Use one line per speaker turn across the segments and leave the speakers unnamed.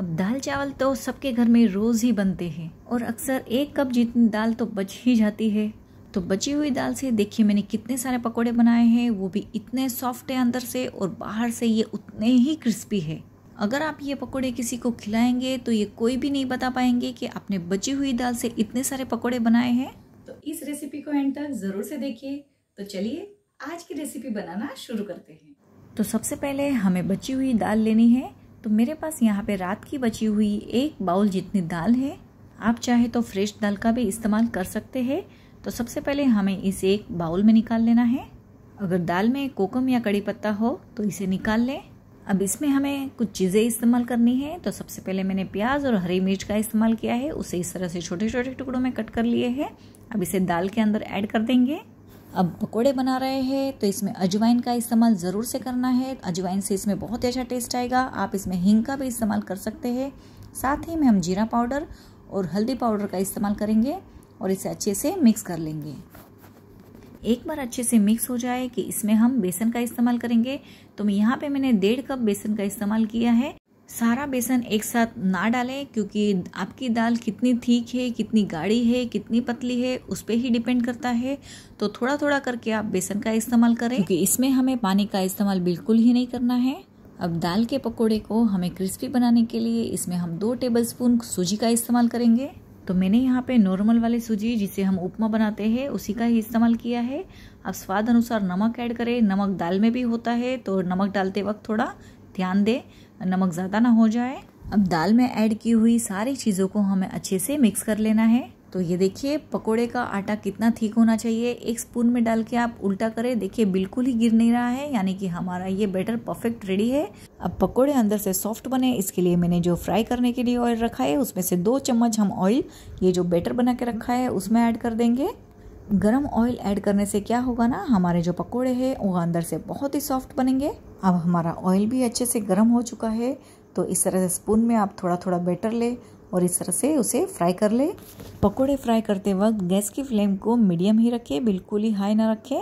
अब दाल चावल तो सबके घर में रोज़ ही बनते हैं और अक्सर एक कप जितनी दाल तो बच ही जाती है तो बची हुई दाल से देखिए मैंने कितने सारे पकोड़े बनाए हैं वो भी इतने सॉफ्ट है अंदर से और बाहर से ये उतने ही क्रिस्पी है अगर आप ये पकोड़े किसी को खिलाएंगे तो ये कोई भी नहीं बता पाएंगे कि आपने बची हुई दाल से इतने सारे पकोड़े बनाए हैं तो इस रेसिपी को एंड तक ज़रूर से देखिए तो चलिए आज की रेसिपी बनाना शुरू करते हैं तो सबसे पहले हमें बची हुई दाल लेनी है तो मेरे पास यहाँ पे रात की बची हुई एक बाउल जितनी दाल है आप चाहे तो फ्रेश दाल का भी इस्तेमाल कर सकते हैं तो सबसे पहले हमें इसे एक बाउल में निकाल लेना है अगर दाल में कोकम या कड़ी पत्ता हो तो इसे निकाल लें अब इसमें हमें कुछ चीज़ें इस्तेमाल करनी है तो सबसे पहले मैंने प्याज और हरी मिर्च का इस्तेमाल किया है उसे इस तरह से छोटे छोटे टुकड़ों में कट कर लिए हैं अब इसे दाल के अंदर ऐड कर देंगे अब पकोड़े बना रहे हैं तो इसमें अजवाइन का इस्तेमाल ज़रूर से करना है अजवाइन से इसमें बहुत ही अच्छा टेस्ट आएगा आप इसमें हिंग का भी इस्तेमाल कर सकते हैं साथ ही में हम जीरा पाउडर और हल्दी पाउडर का इस्तेमाल करेंगे और इसे अच्छे से मिक्स कर लेंगे एक बार अच्छे से मिक्स हो जाए कि इसमें हम बेसन का इस्तेमाल करेंगे तो यहाँ पे मैंने डेढ़ कप बेसन का इस्तेमाल किया है सारा बेसन एक साथ ना डालें क्योंकि आपकी दाल कितनी थीक है कितनी गाढ़ी है कितनी पतली है उस पर ही डिपेंड करता है तो थोड़ा थोड़ा करके आप बेसन का इस्तेमाल करें क्योंकि इसमें हमें पानी का इस्तेमाल बिल्कुल ही नहीं करना है अब दाल के पकोड़े को हमें क्रिस्पी बनाने के लिए इसमें हम दो टेबलस्पून सूजी का इस्तेमाल करेंगे तो मैंने यहाँ पे नॉर्मल वाली सूजी जिसे हम उपमा बनाते हैं उसी का ही इस्तेमाल किया है अब स्वाद अनुसार नमक ऐड करें नमक दाल में भी होता है तो नमक डालते वक्त थोड़ा ध्यान दें नमक ज़्यादा ना हो जाए अब दाल में ऐड की हुई सारी चीज़ों को हमें अच्छे से मिक्स कर लेना है तो ये देखिए पकोड़े का आटा कितना ठीक होना चाहिए एक स्पून में डाल के आप उल्टा करें देखिए बिल्कुल ही गिर नहीं रहा है यानी कि हमारा ये बैटर परफेक्ट रेडी है अब पकोड़े अंदर से सॉफ्ट बने इसके लिए मैंने जो फ्राई करने के लिए ऑयल रखा है उसमें से दो चम्मच हम ऑयल ये जो बैटर बना के रखा है उसमें ऐड कर देंगे गरम ऑयल ऐड करने से क्या होगा ना हमारे जो पकोड़े हैं वो अंदर से बहुत ही सॉफ्ट बनेंगे अब हमारा ऑयल भी अच्छे से गर्म हो चुका है तो इस तरह से स्पून में आप थोड़ा थोड़ा बैटर ले और इस तरह से उसे फ्राई कर ले पकोड़े फ्राई करते वक्त गैस की फ्लेम को मीडियम ही रखें बिल्कुल ही हाई ना रखें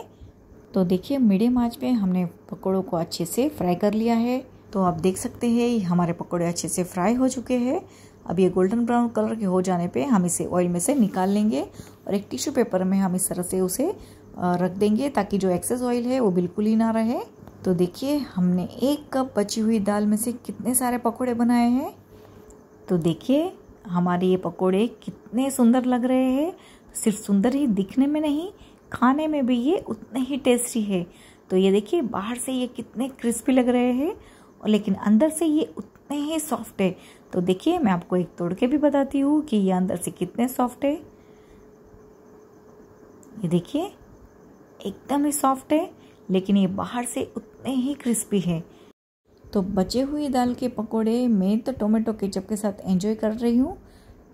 तो देखिए मीडियम आँच में हमने पकोड़ों को अच्छे से फ्राई कर लिया है तो आप देख सकते हैं हमारे पकोड़े अच्छे से फ्राई हो चुके हैं अब ये गोल्डन ब्राउन कलर के हो जाने पे हम इसे ऑयल में से निकाल लेंगे और एक टिश्यू पेपर में हम इस तरह से उसे रख देंगे ताकि जो एक्सेस ऑयल है वो बिल्कुल ही ना रहे तो देखिए हमने एक कप बची हुई दाल में से कितने सारे पकौड़े बनाए हैं तो देखिए हमारे ये पकौड़े कितने सुंदर लग रहे हैं सिर्फ सुंदर ही दिखने में नहीं खाने में भी ये उतने ही टेस्टी है तो ये देखिए बाहर से ये कितने क्रिस्पी लग रहे हैं और लेकिन अंदर से ये उतने कितने ही सॉफ्ट है तो देखिए मैं आपको एक तोड़ के भी बताती हूँ कि ये अंदर से कितने सॉफ्ट है ये देखिए एकदम ही सॉफ्ट है लेकिन ये बाहर से उतने ही क्रिस्पी है तो बचे हुए दाल के पकोड़े मैं तो टोमेटो केचप के साथ एंजॉय कर रही हूँ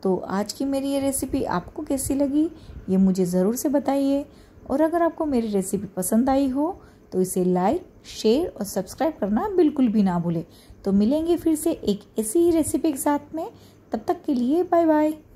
तो आज की मेरी ये रेसिपी आपको कैसी लगी ये मुझे ज़रूर से बताइए और अगर आपको मेरी रेसिपी पसंद आई हो तो इसे लाइक शेयर और सब्सक्राइब करना बिल्कुल भी ना भूलें तो मिलेंगे फिर से एक ऐसी ही रेसिपी के साथ में तब तक के लिए बाय बाय